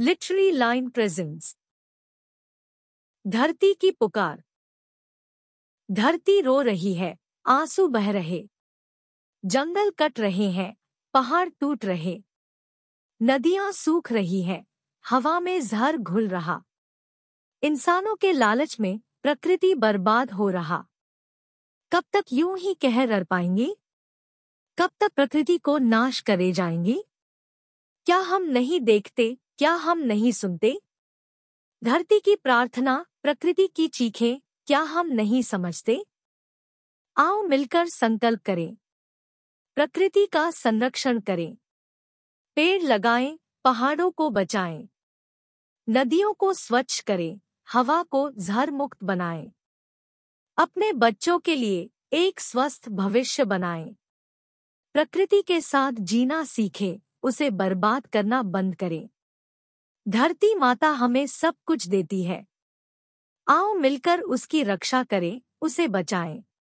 लिटरी line presence धरती की पुकार धरती रो रही है आंसू बह रहे जंगल कट रहे हैं पहाड़ टूट रहे नदियां सूख रही हैं हवा में जहर घुल रहा इंसानों के लालच में प्रकृति बर्बाद हो रहा कब तक यूं ही कह रर पाएंगी कब तक प्रकृति को नाश करे जाएंगी क्या हम नहीं देखते क्या हम नहीं सुनते धरती की प्रार्थना प्रकृति की चीखें क्या हम नहीं समझते आओ मिलकर संकल्प करें प्रकृति का संरक्षण करें पेड़ लगाएं पहाड़ों को बचाएं नदियों को स्वच्छ करें हवा को जहर मुक्त बनाएं अपने बच्चों के लिए एक स्वस्थ भविष्य बनाएं प्रकृति के साथ जीना सीखें उसे बर्बाद करना बंद करें धरती माता हमें सब कुछ देती है आओ मिलकर उसकी रक्षा करें उसे बचाएं